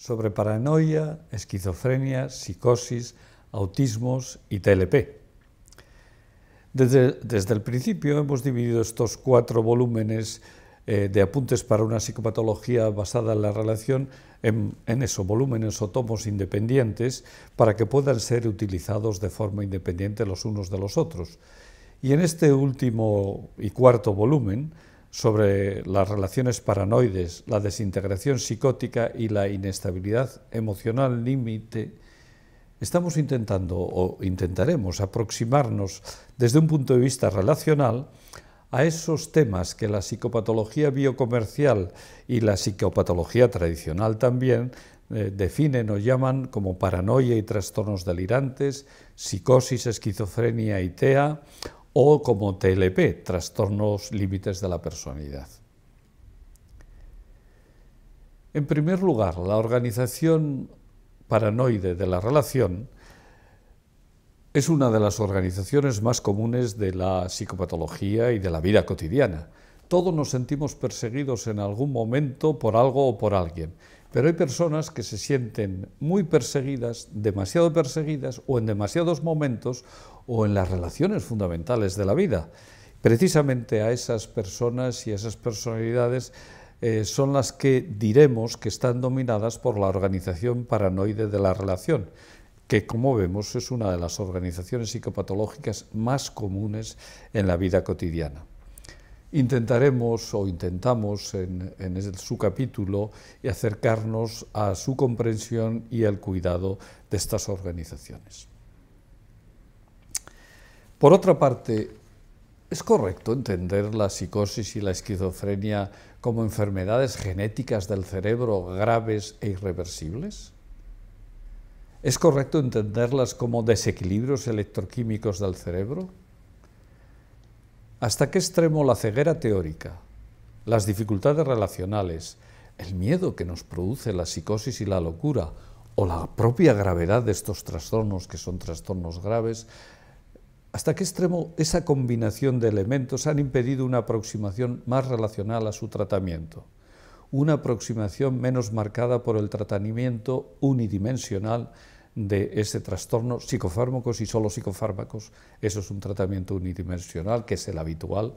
sobre paranoia, esquizofrenia, psicosis, autismos y TLP. Desde, el principio hemos dividido estos cuatro volúmenes eh, de apuntes para una psicopatología basada en la relación en, en esos volúmenes o tomos independientes para que puedan ser utilizados de forma independiente los unos de los otros. Y en este último y cuarto volumen, sobre las relaciones paranoides, la desintegración psicótica y la inestabilidad emocional límite, estamos intentando o intentaremos aproximarnos desde un punto de vista relacional a esos temas que la psicopatología biocomercial y la psicopatología tradicional también eh, definen o llaman como paranoia y trastornos delirantes, psicosis, esquizofrenia y TEA, o como TLP, trastornos límites de la personalidad. En primer lugar, la organización paranoide de la relación es una de las organizaciones más comunes de la psicopatología y de la vida cotidiana. Todos nos sentimos perseguidos en algún momento por algo o por alguien, pero hay personas que se sienten muy perseguidas, demasiado perseguidas o en demasiados momentos o en las relaciones fundamentales de la vida. Precisamente a esas personas y a esas personalidades eh, son las que diremos que están dominadas por la organización paranoide de la relación, que como vemos es una de las organizaciones psicopatológicas más comunes en la vida cotidiana intentaremos o intentamos en, su capítulo acercarnos a su comprensión y al cuidado de estas organizaciones. Por otra parte, es correcto entender la psicosis y la esquizofrenia como enfermedades genéticas del cerebro graves e irreversibles. ¿Es correcto entenderlas como desequilibrios electroquímicos del cerebro? ¿Hasta qué extremo la ceguera teórica, las dificultades relacionales, el miedo que nos produce la psicosis y la locura, o la propia gravedad de estos trastornos, que son trastornos graves, ¿hasta qué extremo esa combinación de elementos han impedido una aproximación más relacional a su tratamiento? Una aproximación menos marcada por el tratamiento unidimensional de ese trastorno, psicofármacos y solo psicofármacos, eso es un tratamiento unidimensional, que es el habitual.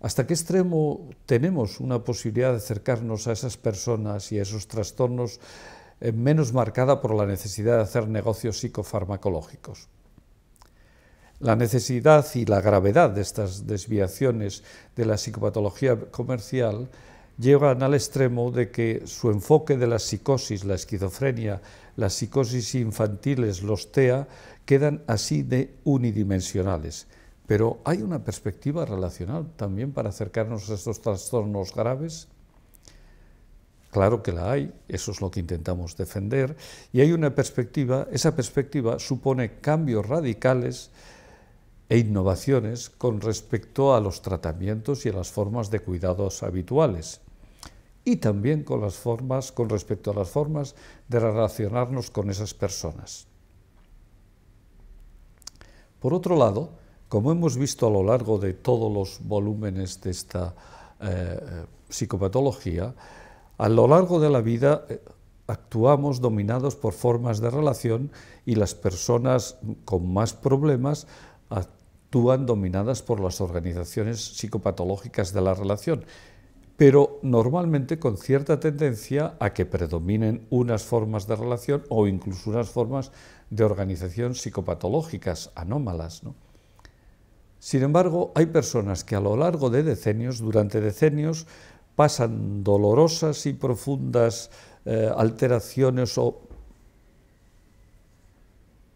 ¿Hasta qué extremo tenemos una posibilidad de acercarnos a esas personas y a esos trastornos eh, menos marcada por la necesidad de hacer negocios psicofarmacológicos? La necesidad y la gravedad de estas desviaciones de la psicopatología comercial llegan al extremo de que su enfoque de la psicosis, la esquizofrenia, las psicosis infantiles, los TEA, quedan así de unidimensionales. Pero hay una perspectiva relacional también para acercarnos a estos trastornos graves. Claro que la hay, eso es lo que intentamos defender, y hay una perspectiva, esa perspectiva supone cambios radicales e innovaciones con respecto a los tratamientos y a las formas de cuidados habituales y también con las formas con respecto a las formas de relacionarnos con esas personas. Por otro lado, como hemos visto a lo largo de todos los volúmenes de esta eh, eh, psicopatología, a lo largo de la vida eh, actuamos dominados por formas de relación y las personas con más problemas actúan dominadas por las organizaciones psicopatológicas de la relación, pero normalmente con cierta tendencia a que predominen unas formas de relación o incluso unas formas de organización psicopatológicas anómalas. Sin embargo, hay personas que a lo largo de decenios, durante decenios, pasan dolorosas y profundas eh, alteraciones o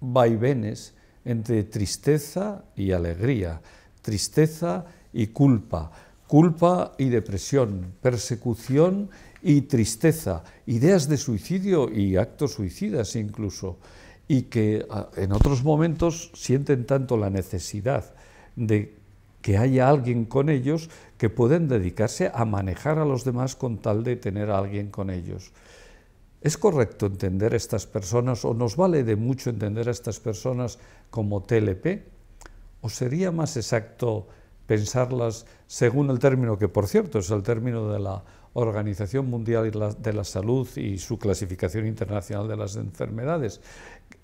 vaivenes entre tristeza y alegría, tristeza y culpa, culpa y depresión, persecución y tristeza, ideas de suicidio y actos suicidas incluso, y que ah, en otros momentos sienten tanto la necesidad de que haya alguien con ellos que pueden dedicarse a manejar a los demás con tal de tener a alguien con ellos. ¿Es correcto entender a estas personas o nos vale de mucho entender a estas personas como TLP? ¿O sería más exacto pensarlas según el término que, por cierto, es el término de la Organización Mundial de la Salud y su clasificación internacional de las enfermedades,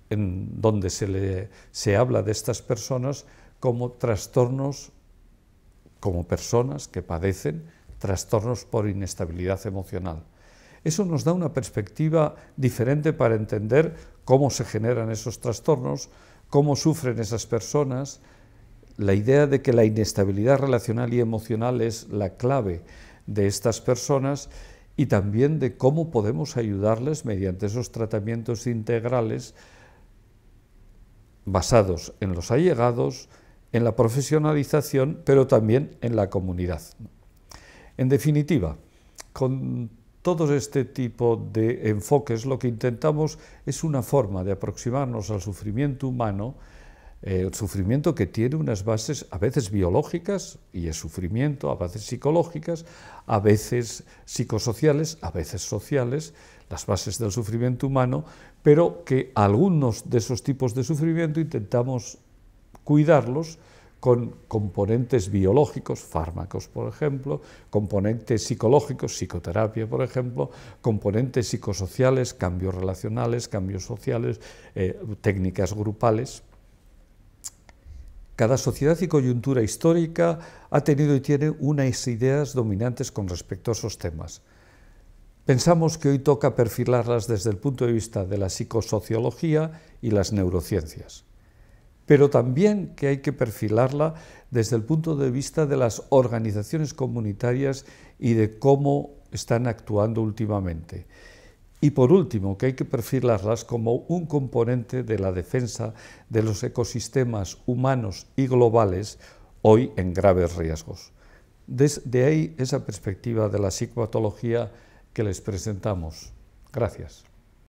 en donde se, le, se habla de estas personas como trastornos, como personas que padecen trastornos por inestabilidad emocional? Eso nos da una perspectiva diferente para entender cómo se generan esos trastornos, cómo sufren esas personas. La idea de que la inestabilidad relacional y emocional es la clave de estas personas y también de cómo podemos ayudarles mediante esos tratamientos integrales basados en los allegados, en la profesionalización, pero también en la comunidad. En definitiva, con todos este tipo de enfoques lo que intentamos es una forma de aproximarnos al sufrimiento humano, el eh, sufrimiento que tiene unas bases a veces biológicas, y es sufrimiento, a veces psicológicas, a veces psicosociales, a veces sociales, las bases del sufrimiento humano, pero que algunos de esos tipos de sufrimiento intentamos cuidarlos, con componentes biológicos, fármacos, por ejemplo, componentes psicológicos, psicoterapia, por ejemplo, componentes psicosociales, cambios relacionales, cambios sociales, eh, técnicas grupales. Cada sociedad y coyuntura histórica ha tenido y tiene unas ideas dominantes con respecto a esos temas. Pensamos que hoy toca perfilarlas desde el punto de vista de la psicosociología y las neurociencias pero también que hay que perfilarla desde el punto de vista de las organizaciones comunitarias y de cómo están actuando últimamente. Y por último, que hay que perfilarlas como un componente de la defensa de los ecosistemas humanos y globales hoy en graves riesgos. Desde ahí esa perspectiva de la psicopatología que les presentamos. Gracias.